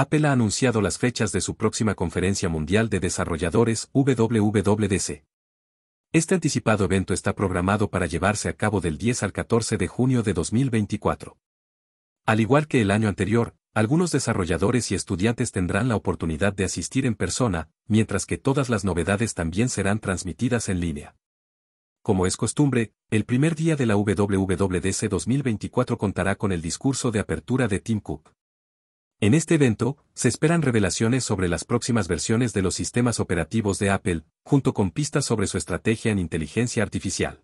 Apple ha anunciado las fechas de su próxima Conferencia Mundial de Desarrolladores WWDC. Este anticipado evento está programado para llevarse a cabo del 10 al 14 de junio de 2024. Al igual que el año anterior, algunos desarrolladores y estudiantes tendrán la oportunidad de asistir en persona, mientras que todas las novedades también serán transmitidas en línea. Como es costumbre, el primer día de la WWDC 2024 contará con el discurso de apertura de Tim Cook. En este evento, se esperan revelaciones sobre las próximas versiones de los sistemas operativos de Apple, junto con pistas sobre su estrategia en inteligencia artificial.